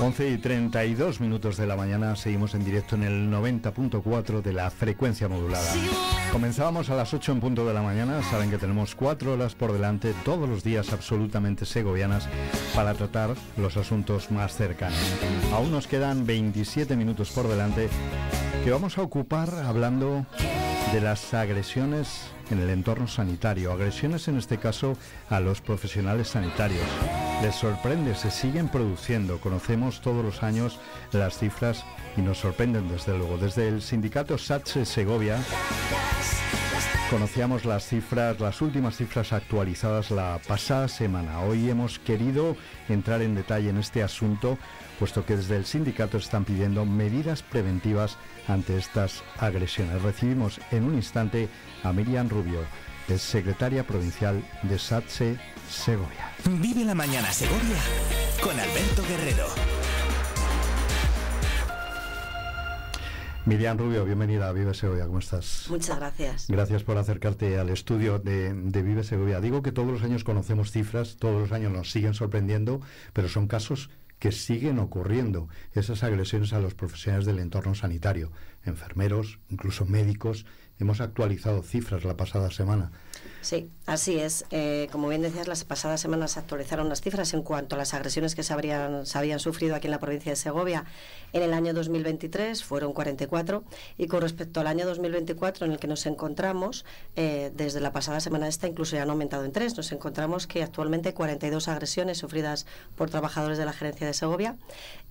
11 y 32 minutos de la mañana seguimos en directo en el 90.4 de la frecuencia modulada. Comenzábamos a las 8 en punto de la mañana, saben que tenemos 4 horas por delante todos los días absolutamente segovianas para tratar los asuntos más cercanos. Aún nos quedan 27 minutos por delante que vamos a ocupar hablando de las agresiones en el entorno sanitario, agresiones en este caso a los profesionales sanitarios. Les sorprende, se siguen produciendo, conocemos todos los años las cifras y nos sorprenden desde luego. Desde el sindicato SATSE Segovia Conocíamos las cifras, las últimas cifras actualizadas la pasada semana. Hoy hemos querido entrar en detalle en este asunto, puesto que desde el sindicato están pidiendo medidas preventivas ante estas agresiones. Recibimos en un instante a Miriam Rubio, es secretaria provincial de SATSE Segovia. Vive la mañana Segovia con Alberto Guerrero. Miriam Rubio, bienvenida a Vive Segovia, ¿cómo estás? Muchas gracias. Gracias por acercarte al estudio de, de, Vive Segovia. Digo que todos los años conocemos cifras, todos los años nos siguen sorprendiendo, pero son casos que siguen ocurriendo, esas agresiones a los profesionales del entorno sanitario, enfermeros, incluso médicos, Hemos actualizado cifras la pasada semana. Sí, así es. Eh, como bien decías, las pasadas semanas se actualizaron las cifras en cuanto a las agresiones que se, habrían, habían sufrido aquí en la provincia de Segovia. En el año 2023 fueron 44 y con respecto al año 2024 en el que nos encontramos, eh, desde la pasada semana esta incluso ya han aumentado en tres. Nos encontramos que actualmente 42 agresiones sufridas por trabajadores de la gerencia de Segovia,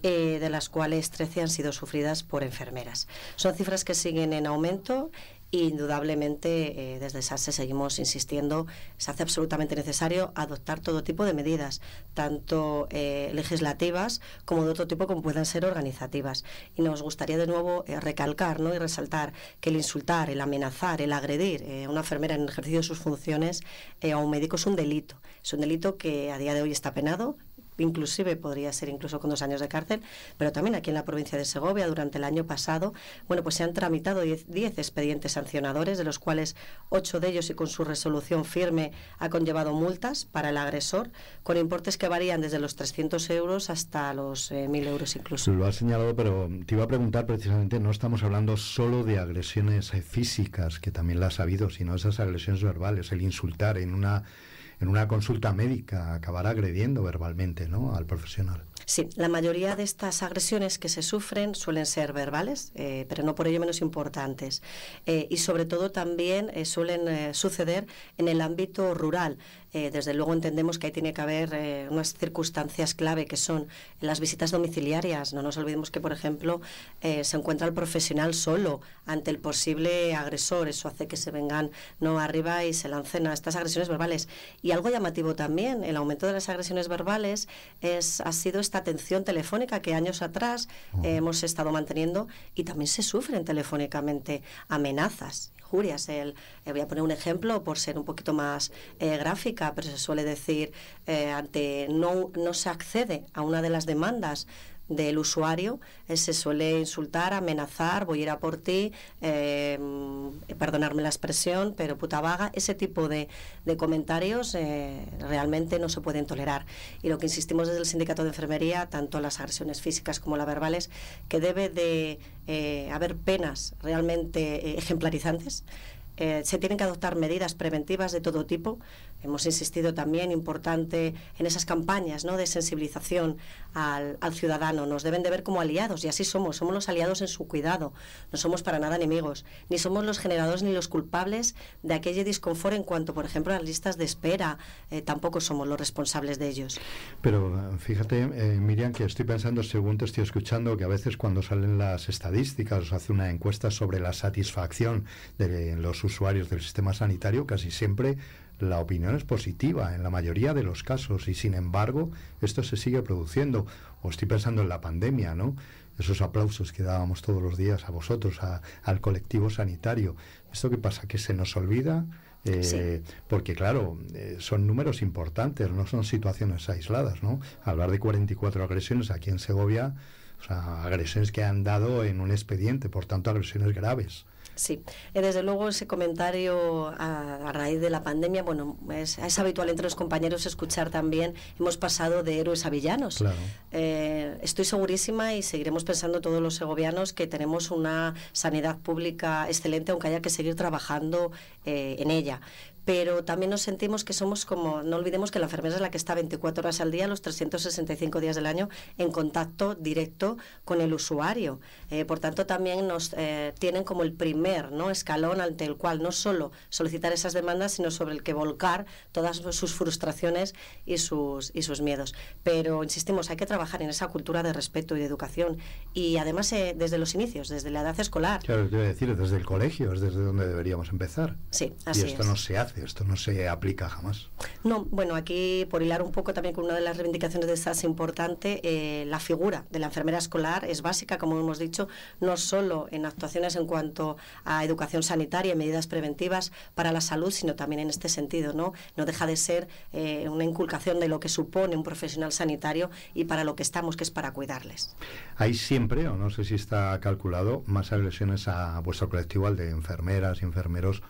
eh, de las cuales 13 han sido sufridas por enfermeras. Son cifras que siguen en aumento y indudablemente eh, desde SASE seguimos insistiendo, se hace absolutamente necesario adoptar todo tipo de medidas, tanto eh, legislativas como de otro tipo como puedan ser organizativas. Y nos gustaría de nuevo eh, recalcar ¿no? y resaltar que el insultar, el amenazar, el agredir a una enfermera en el ejercicio de sus funciones a un médico es un delito. Es un delito que a día de hoy está penado, inclusive podría ser incluso con dos años de cárcel, pero también aquí en la provincia de Segovia durante el año pasado, bueno, pues se han tramitado 10 expedientes sancionadores, de los cuales ocho de ellos y con su resolución firme ha conllevado multas para el agresor, con importes que varían desde los 300 euros hasta los eh, mil 1.000 euros incluso. Lo has señalado, pero te iba a preguntar precisamente, no estamos hablando solo de agresiones eh, físicas, que también las ha habido, sino esas agresiones verbales, el insultar en una en una consulta médica acabar agrediendo verbalmente ¿no? al profesional. Sí, la mayoría de estas agresiones que se sufren suelen ser verbales, eh, pero no por ello menos importantes. Eh, y sobre todo también eh, suelen suceder en el ámbito rural, eh, desde luego entendemos que ahí tiene que haber eh, unas circunstancias clave que son las visitas domiciliarias. No nos olvidemos que, por ejemplo, eh, se encuentra el profesional solo ante el posible agresor. Eso hace que se vengan no arriba y se lancen a estas agresiones verbales. Y algo llamativo también, el aumento de las agresiones verbales es, ha sido esta atención telefónica que años atrás hemos estado manteniendo y también se sufren telefónicamente amenazas, jurias. El, voy a poner un ejemplo por ser un poquito más gráfico pero se suele decir, eh, ante no, no se accede a una de las demandas del usuario, eh, se suele insultar, amenazar, voy a ir a por ti, eh, perdonarme la expresión, pero puta vaga, ese tipo de, comentarios realmente no se pueden tolerar. Y lo que insistimos desde el Sindicato de Enfermería, tanto las agresiones físicas como las verbales, que debe de haber penas realmente ejemplarizantes eh, se tienen que adoptar medidas preventivas de todo tipo. Hemos insistido también, importante, en esas campañas ¿no? de sensibilización al, ciudadano. Nos deben de ver como aliados, y así somos. Somos los aliados en su cuidado. No somos para nada enemigos. Ni somos los generadores ni los culpables de aquella disconfort en cuanto, por ejemplo, a las listas de espera. Eh, tampoco somos los responsables de ellos. Pero eh, fíjate, Miriam, que estoy pensando, según te estoy escuchando, que a veces cuando salen las estadísticas hace una encuesta sobre la satisfacción de los usuarios del sistema sanitario casi siempre la opinión es positiva en la mayoría de los casos y sin embargo esto se sigue produciendo. O estoy pensando en la pandemia, ¿no? Esos aplausos que dábamos todos los días a vosotros, al colectivo sanitario. ¿Esto qué pasa? ¿Que se nos olvida? Eh, porque claro, eh, son números importantes, no son situaciones aisladas, ¿no? Hablar de 44 agresiones aquí en Segovia, agresiones que han dado en un expediente, por tanto agresiones graves. Sí, eh, desde luego ese comentario a, raíz de la pandemia, bueno, es, habitual entre los compañeros escuchar también, hemos pasado de héroes a villanos. Eh, estoy segurísima y seguiremos pensando todos los segovianos que tenemos una sanidad pública excelente, aunque haya que seguir trabajando eh, en ella pero también nos sentimos que somos como, no olvidemos que la enfermera es la que está 24 horas al día, los 365 días del año, en contacto directo con el usuario. Eh, por tanto, también nos eh, tienen como el primer ¿no? escalón ante el cual no solo solicitar esas demandas, sino sobre el que volcar todas sus frustraciones y sus, y sus miedos. Pero, insistimos, hay que trabajar en esa cultura de respeto y de educación. Y además, eh, desde los inicios, desde la edad escolar. Claro, quiero decir, desde el colegio, es desde donde deberíamos empezar. Sí, así y esto no se hace esto no se aplica jamás. No, bueno, aquí por hilar un poco también con una de las reivindicaciones de es importante, eh, la figura de la enfermera escolar es básica, como hemos dicho, no solo en actuaciones en cuanto a educación sanitaria y medidas preventivas para la salud, sino también en este sentido, ¿no? No deja de ser eh, una inculcación de lo que supone un profesional sanitario y para lo que estamos, que es para cuidarles. Hay siempre, o no sé si está calculado, más agresiones a vuestro colectivo, al de enfermeras, enfermeros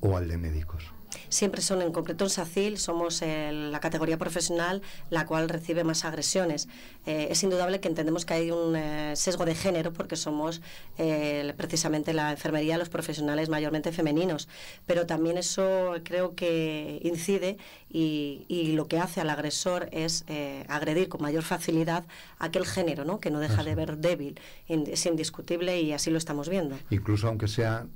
o al de médicos siempre son en concreto en SACIL, somos la categoría profesional la cual recibe más agresiones. Eh, es indudable que entendemos que hay un eh, sesgo de género porque somos eh, precisamente la enfermería, los profesionales mayormente femeninos, pero también eso creo que incide y, lo que hace al agresor es agredir con mayor facilidad aquel género, ¿no? que no deja de ver débil, es indiscutible y así lo estamos viendo. Incluso aunque sea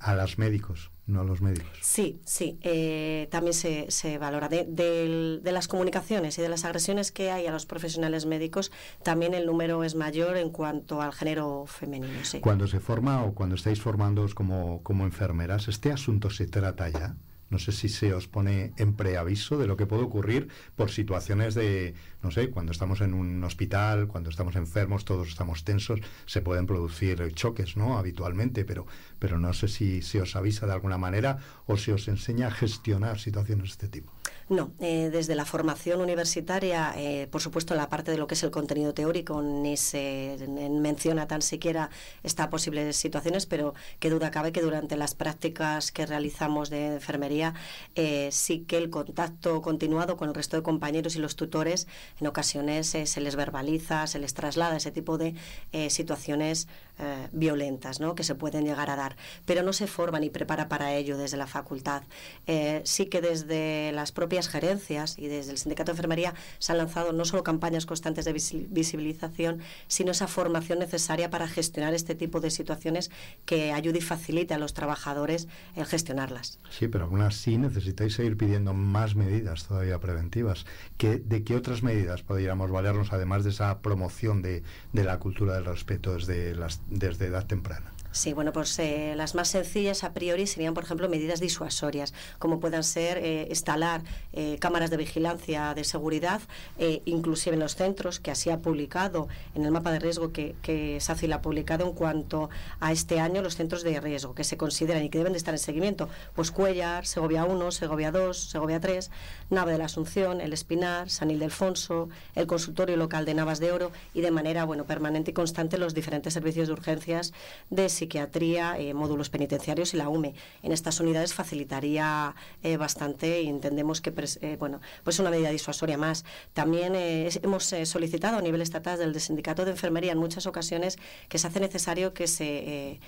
a las médicos no a los médicos. Sí, sí, eh, también se, se valora. De, de, las comunicaciones y de las agresiones que hay a los profesionales médicos, también el número es mayor en cuanto al género femenino. Sí. Cuando se forma o cuando estáis formándoos como, como enfermeras, ¿este asunto se trata ya? No sé si se os pone en preaviso de lo que puede ocurrir por situaciones de, no sé, cuando estamos en un hospital, cuando estamos enfermos, todos estamos tensos, se pueden producir choques, ¿no? Habitualmente, pero, pero no sé si se os avisa de alguna manera o se os enseña a gestionar situaciones de este tipo. No, eh, desde la formación universitaria, eh, por supuesto, la parte de lo que es el contenido teórico ni se menciona tan siquiera estas posibles situaciones, pero qué duda cabe que durante las prácticas que realizamos de enfermería eh, sí que el contacto continuado con el resto de compañeros y los tutores en ocasiones se les verbaliza, se les traslada ese tipo de situaciones eh, violentas ¿no? que se pueden llegar a dar, pero no se forma ni prepara para ello desde la facultad. Eh, sí que desde las propias gerencias y desde el Sindicato de Enfermería se han lanzado no solo campañas constantes de visibilización, sino esa formación necesaria para gestionar este tipo de situaciones que ayude y facilite a los trabajadores el gestionarlas. Sí, pero aún así necesitáis seguir pidiendo más medidas todavía preventivas. ¿De qué otras medidas podríamos valernos además de esa promoción de la cultura del respeto desde las desde edad temprana. Sí, bueno, pues eh, las más sencillas a priori serían, por ejemplo, medidas disuasorias, como puedan ser eh, instalar eh, cámaras de vigilancia de seguridad, inclusive en los centros, que así ha publicado en el mapa de riesgo que, que SACIL ha publicado en cuanto a este año los centros de riesgo que se consideran y que deben de estar en seguimiento, pues Cuellar, Segovia 1, Segovia 2, Segovia 3, Nave de la Asunción, El Espinar, San Ildefonso, el consultorio local de Navas de Oro y de manera, bueno, permanente y constante los diferentes servicios de urgencias de psiquiatría, eh, módulos penitenciarios y la UME. En estas unidades facilitaría eh, bastante y entendemos que eh, bueno, pues una medida disuasoria más. También hemos solicitado a nivel estatal del Sindicato de Enfermería en muchas ocasiones que se hace necesario que se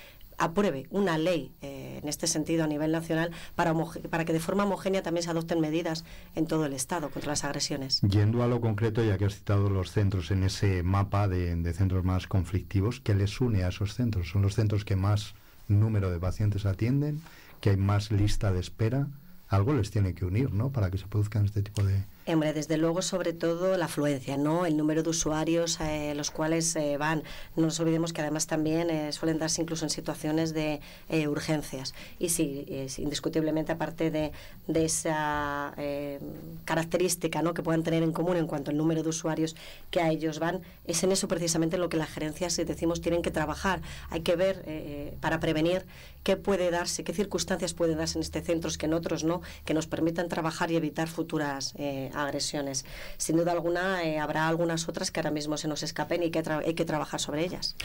apruebe una ley eh, en este sentido a nivel nacional para, para que de forma homogénea también se adopten medidas en todo el Estado contra las agresiones. Yendo a lo concreto, ya que has citado los centros en ese mapa de, de centros más conflictivos, ¿qué les une a esos centros? ¿Son los centros que más número de pacientes atienden? ¿Que hay más lista de espera? Algo les tiene que unir, ¿no? Para que se produzcan este tipo de Hombre, desde luego, sobre todo la afluencia, ¿no? El número de usuarios a eh, los cuales eh, van. No nos olvidemos que además también eh, suelen darse incluso en situaciones de urgencias. Y sí, es indiscutiblemente, aparte de, esa característica ¿no? que puedan tener en común en cuanto al número de usuarios que a ellos van, es en eso precisamente lo que las gerencias, si decimos, tienen que trabajar. Hay que ver para prevenir qué puede darse, qué circunstancias pueden darse en este centro que en otros no, que nos permitan trabajar y evitar futuras agresiones. Sin duda alguna eh, habrá algunas otras que ahora mismo se nos escapen y que hay que trabajar sobre ellas.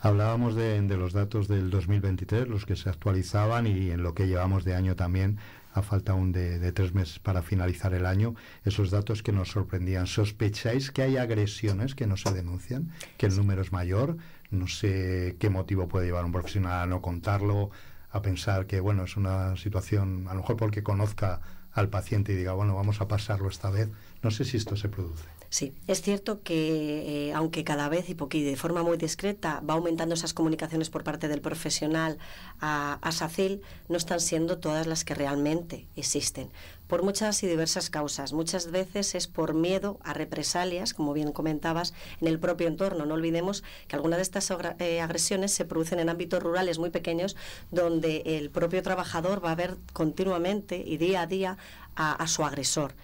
Hablábamos de, los datos del 2023, los que se actualizaban y en lo que llevamos de año también, a falta aún de, de tres meses para finalizar el año, esos datos que nos sorprendían. ¿Sospecháis que hay agresiones que no se denuncian? ¿Que el número es mayor? No sé qué motivo puede llevar un profesional a no contarlo, a pensar que, bueno, es una situación, a lo mejor porque conozca al paciente y diga, bueno, vamos a pasarlo esta vez, no sé si esto se produce. Sí, es cierto que eh, aunque cada vez y, de forma muy discreta va aumentando esas comunicaciones por parte del profesional a, SACIL, no están siendo todas las que realmente existen por muchas y diversas causas. Muchas veces es por miedo a represalias, como bien comentabas, en el propio entorno. No olvidemos que algunas de estas eh, agresiones se producen en ámbitos rurales muy pequeños, donde el propio trabajador va a ver continuamente y día a día a su agresor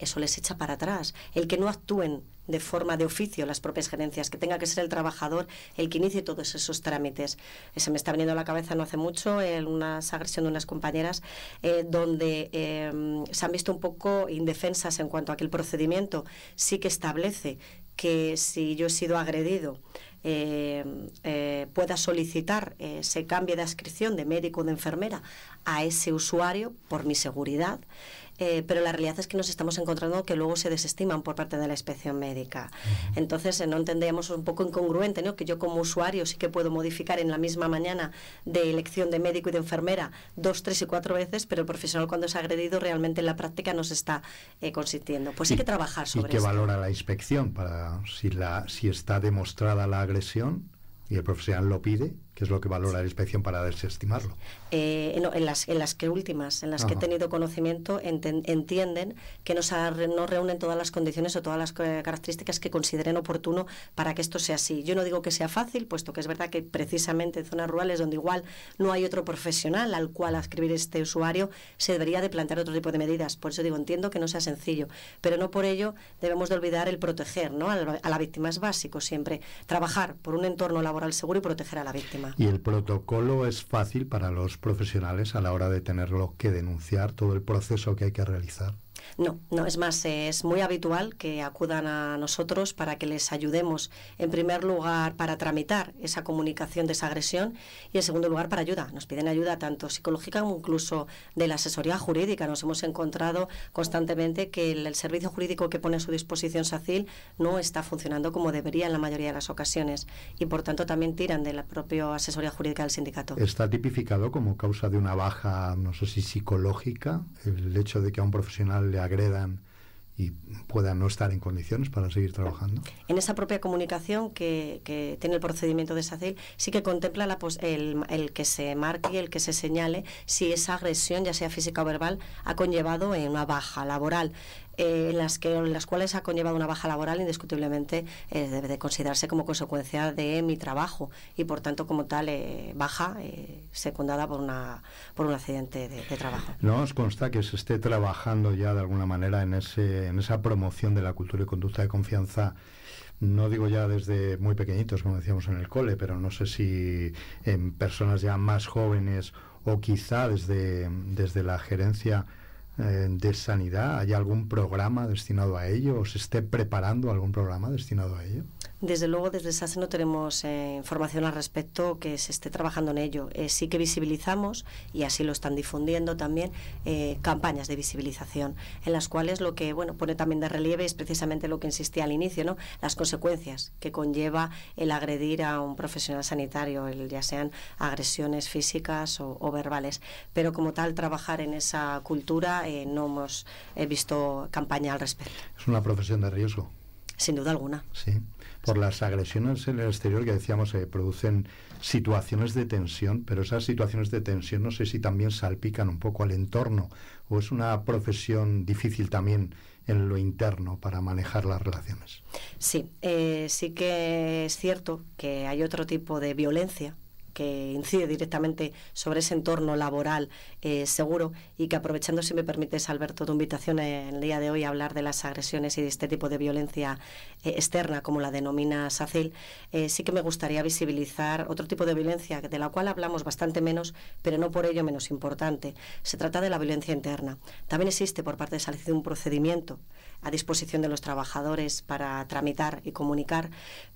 eso les echa para atrás. El que no actúen de forma de oficio las propias gerencias, que tenga que ser el trabajador el que inicie todos esos trámites. Eh, se me está viniendo a la cabeza no hace mucho en eh, una agresión de unas compañeras eh, donde se han visto un poco indefensas en cuanto a que el procedimiento sí que establece que si yo he sido agredido pueda solicitar ese cambio de adscripción de médico o de enfermera a ese usuario por mi seguridad. Eh, pero la realidad es que nos estamos encontrando que luego se desestiman por parte de la inspección médica. Entonces, eh, no entendíamos un poco incongruente, ¿no? Que yo como usuario sí que puedo modificar en la misma mañana de elección de médico y de enfermera dos, tres y cuatro veces, pero el profesional cuando es agredido realmente en la práctica no se está eh, consintiendo. Pues hay que trabajar sobre eso. ¿Y qué valora la inspección para si, la, si está demostrada la agresión y el profesional lo pide? es lo que valora la inspección para desestimarlo. Eh, en, las, en las que últimas, en las que he tenido conocimiento, entienden que no, no reúnen todas las condiciones o todas las características que consideren oportuno para que esto sea así. Yo no digo que sea fácil, puesto que es verdad que precisamente en zonas rurales donde igual no hay otro profesional al cual adscribir este usuario, se debería de plantear otro tipo de medidas. Por eso digo, entiendo que no sea sencillo, pero no por ello debemos de olvidar el proteger ¿no? a la víctima. Es básico siempre trabajar por un entorno laboral seguro y proteger a la víctima. Y el protocolo es fácil para los profesionales a la hora de tenerlo que denunciar, todo el proceso que hay que realizar. No, no, es más, es muy habitual que acudan a nosotros para que les ayudemos, en primer lugar, para tramitar esa comunicación de esa agresión y, en segundo lugar, para ayuda. Nos piden ayuda tanto psicológica como incluso de la asesoría jurídica. Nos hemos encontrado constantemente que el, servicio jurídico que pone a su disposición SACIL no está funcionando como debería en la mayoría de las ocasiones y, por tanto, también tiran de la propia asesoría jurídica del sindicato. ¿Está tipificado como causa de una baja, no sé si psicológica, el hecho de que a un profesional le agredan y puedan no estar en condiciones para seguir trabajando. En esa propia comunicación que, tiene el procedimiento de SACIL, sí que contempla la, el, que se marque, el que se señale si esa agresión, ya sea física o verbal, ha conllevado en una baja laboral. Eh, en, las que, en las cuales ha conllevado una baja laboral, indiscutiblemente eh, debe de considerarse como consecuencia de mi trabajo y, por tanto, como tal, eh, baja secundada por, una, por un accidente de, de trabajo. ¿No os consta que se esté trabajando ya de alguna manera en ese en esa promoción de la cultura y conducta de confianza, no digo ya desde muy pequeñitos, como decíamos en el cole, pero no sé si en personas ya más jóvenes o quizá desde, desde la gerencia eh, de sanidad, ¿hay algún programa destinado a ello o se esté preparando algún programa destinado a ello? Desde luego, desde SASE no tenemos eh, información al respecto que se esté trabajando en ello. Eh, sí que visibilizamos, y así lo están difundiendo también, eh, campañas de visibilización, en las cuales lo que bueno, pone también de relieve es precisamente lo que insistía al inicio, ¿no? las consecuencias que conlleva el agredir a un profesional sanitario, ya sean agresiones físicas o, o, verbales. Pero como tal, trabajar en esa cultura no hemos visto campaña al respecto. Es una profesión de riesgo. Sin duda alguna. Sí por las agresiones en el exterior que decíamos se eh, producen situaciones de tensión, pero esas situaciones de tensión no sé si también salpican un poco al entorno o es una profesión difícil también en lo interno para manejar las relaciones. Sí, eh, sí que es cierto que hay otro tipo de violencia que incide directamente sobre ese entorno laboral eh, seguro y que aprovechando, si me permites, Alberto, tu invitación en el día de hoy a hablar de las agresiones y de este tipo de violencia eh, externa, como la denomina SACIL, eh, sí que me gustaría visibilizar otro tipo de violencia de la cual hablamos bastante menos, pero no por ello menos importante. Se trata de la violencia interna. También existe por parte de SACIL un procedimiento a disposición de los trabajadores para tramitar y comunicar,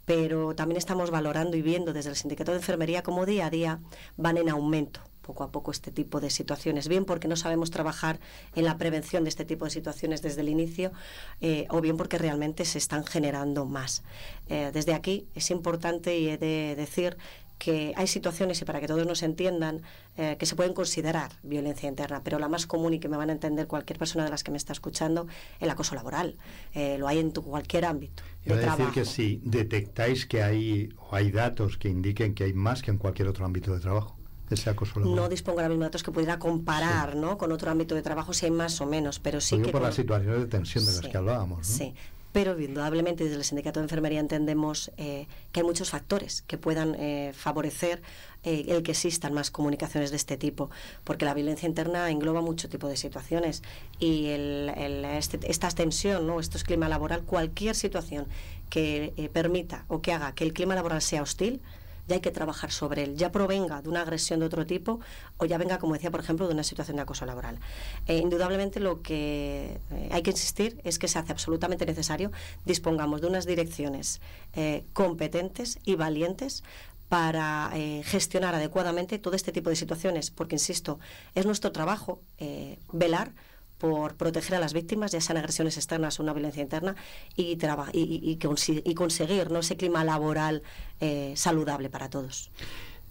pero también estamos valorando y viendo desde el Sindicato de Enfermería cómo día a día van en aumento poco a poco este tipo de situaciones, bien porque no sabemos trabajar en la prevención de este tipo de situaciones desde el inicio, eh, o bien porque realmente se están generando más. Eh, desde aquí es importante y he de decir que hay situaciones, y para que todos nos entiendan, eh, que se pueden considerar violencia interna, pero la más común y que me van a entender cualquier persona de las que me está escuchando, el acoso laboral. Eh, lo hay en cualquier ámbito. decir que si detectáis que hay hay datos que indiquen que hay más que en cualquier otro ámbito de trabajo. Ese acoso laboral. No dispongo ahora los datos que pudiera comparar ¿no? con otro ámbito de trabajo si hay más o menos, pero sí que... Por las situaciones de tensión de las que hablábamos. ¿no? Sí, pero indudablemente desde el Sindicato de Enfermería entendemos eh, que hay muchos factores que puedan eh, favorecer eh, el que existan más comunicaciones de este tipo, porque la violencia interna engloba mucho tipo de situaciones y este, esta tensión, ¿no? esto es clima laboral, cualquier situación que permita o que haga que el clima laboral sea hostil, ya hay que trabajar sobre él, ya provenga de una agresión de otro tipo o ya venga, como decía, por ejemplo, de una situación de acoso laboral. Eh, indudablemente lo que eh, hay que insistir es que se hace absolutamente necesario dispongamos de unas direcciones eh, competentes y valientes para gestionar adecuadamente todo este tipo de situaciones, porque, insisto, es nuestro trabajo velar por proteger a las víctimas, ya sean agresiones externas o una violencia interna, y, traba, y, conseguir ¿no? ese clima laboral eh, saludable para todos.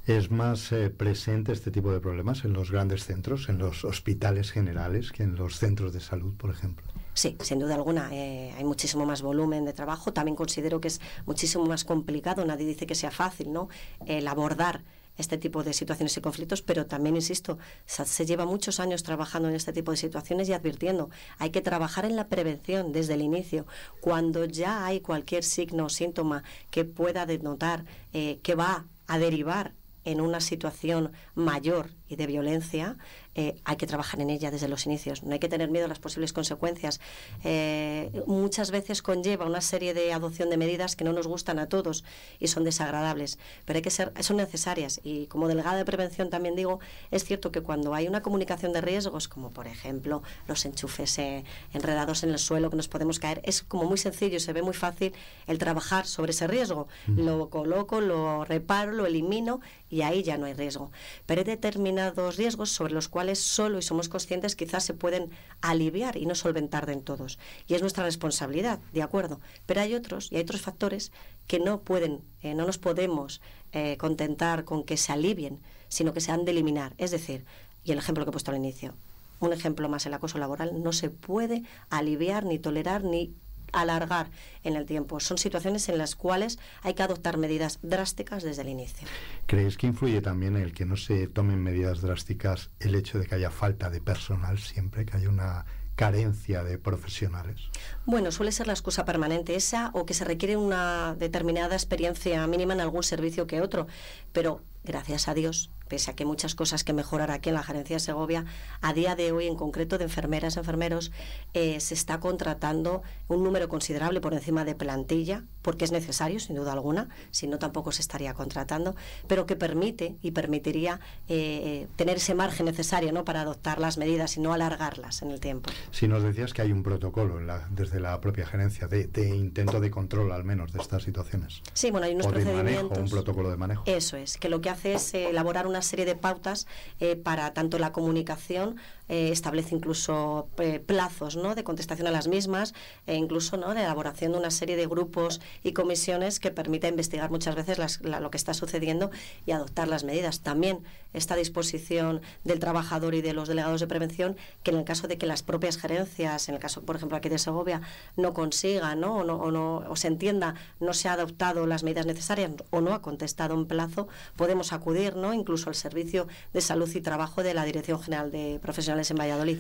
¿Es más eh, presente este tipo de problemas en los grandes centros, en los hospitales generales, que en los centros de salud, por ejemplo? Sí, sin duda alguna. Eh, hay muchísimo más volumen de trabajo. También considero que es muchísimo más complicado, nadie dice que sea fácil, ¿no? El abordar este tipo de situaciones y conflictos, pero también, insisto, se lleva muchos años trabajando en este tipo de situaciones y advirtiendo. Hay que trabajar en la prevención desde el inicio. Cuando ya hay cualquier signo o síntoma que pueda denotar eh, que va a derivar en una situación mayor de violencia, eh, hay que trabajar en ella desde los inicios. No hay que tener miedo a las posibles consecuencias. Eh, muchas veces conlleva una serie de adopción de medidas que no nos gustan a todos y son desagradables, pero hay que ser, son necesarias. Y como delegada de prevención también digo, es cierto que cuando hay una comunicación de riesgos, como por ejemplo los enchufes eh, enredados en el suelo que nos podemos caer, es como muy sencillo, se ve muy fácil el trabajar sobre ese riesgo. Lo coloco, lo reparo, lo elimino y ahí ya no hay riesgo. Pero he determinado dos riesgos sobre los cuales solo y somos conscientes quizás se pueden aliviar y no solventar de en todos. Y es nuestra responsabilidad, de acuerdo. Pero hay otros y hay otros factores que no pueden, eh, no nos podemos eh, contentar con que se alivien, sino que se han de eliminar. Es decir, y el ejemplo que he puesto al inicio, un ejemplo más, el acoso laboral no se puede aliviar, ni tolerar, ni alargar en el tiempo. Son situaciones en las cuales hay que adoptar medidas drásticas desde el inicio. ¿Crees que influye también el que no se tomen medidas drásticas el hecho de que haya falta de personal siempre, que haya una carencia de profesionales? Bueno, suele ser la excusa permanente esa o que se requiere una determinada experiencia mínima en algún servicio que otro, pero gracias a Dios pese a que muchas cosas que mejorar aquí en la gerencia de Segovia, a día de hoy, en concreto de enfermeras, enfermeros, eh, se está contratando un número considerable por encima de plantilla, porque es necesario, sin duda alguna, si no tampoco se estaría contratando, pero que permite y permitiría eh, eh, tener ese margen necesario ¿no? para adoptar las medidas y no alargarlas en el tiempo. Si nos decías que hay un protocolo desde la propia gerencia de, intento de control, al menos, de estas situaciones. Sí, bueno, hay unos procedimientos. un protocolo de manejo. Eso es, que lo que hace es elaborar un una serie de pautas eh, para tanto la comunicación, eh, establece incluso eh, plazos ¿no? de contestación a las mismas, e incluso ¿no? elaboración de una serie de grupos y comisiones que permita investigar muchas veces lo que está sucediendo y adoptar las medidas. También esta disposición del trabajador y de los delegados de prevención que en el caso de que las propias gerencias, en el caso, por ejemplo, aquí de Segovia, no consiga ¿no? O, no, o, se entienda no se ha adoptado las medidas necesarias o no ha contestado un plazo, podemos acudir ¿no? incluso al Servicio de Salud y Trabajo de la Dirección General de Profesionales en Valladolid.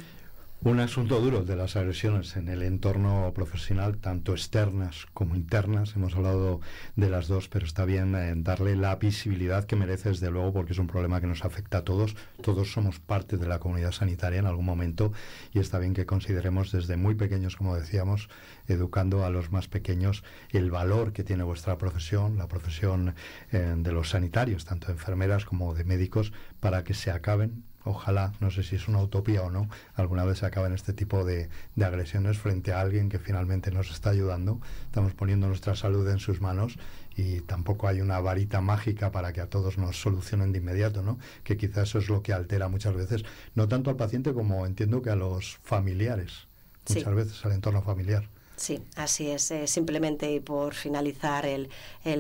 Un asunto duro de las agresiones en el entorno profesional, tanto externas como internas. Hemos hablado de las dos, pero está bien eh, darle la visibilidad que merece, desde luego, porque es un problema que nos afecta a todos. Todos somos parte de la comunidad sanitaria en algún momento y está bien que consideremos desde muy pequeños, como decíamos, educando a los más pequeños el valor que tiene vuestra profesión, la profesión eh, de los sanitarios, tanto de enfermeras como de médicos, para que se acaben ojalá, no sé si es una utopía o no, alguna vez se acaben este tipo de, agresiones frente a alguien que finalmente nos está ayudando. Estamos poniendo nuestra salud en sus manos y tampoco hay una varita mágica para que a todos nos solucionen de inmediato, ¿no? Que quizás eso es lo que altera muchas veces, no tanto al paciente como entiendo que a los familiares, muchas veces al entorno familiar. Sí, así es. Eh, simplemente y por finalizar, el,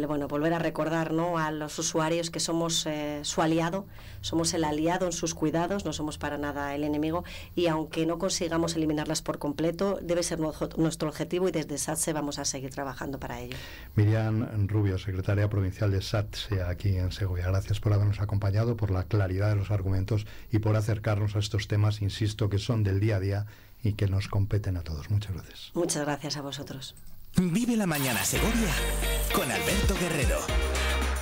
bueno, volver a recordar ¿no? a los usuarios que somos eh, su aliado, somos el aliado en sus cuidados, no somos para nada el enemigo y aunque no consigamos eliminarlas por completo, debe ser nuestro objetivo y desde SATSE vamos a seguir trabajando para ello. Miriam Rubio, secretaria provincial de SATSE aquí en Segovia, gracias por habernos acompañado, por la claridad de los argumentos y por acercarnos a estos temas, insisto, que son del día a día y que nos competen a todos. Muchas gracias. Muchas gracias a vosotros. Vive la mañana Segovia con Alberto Guerrero.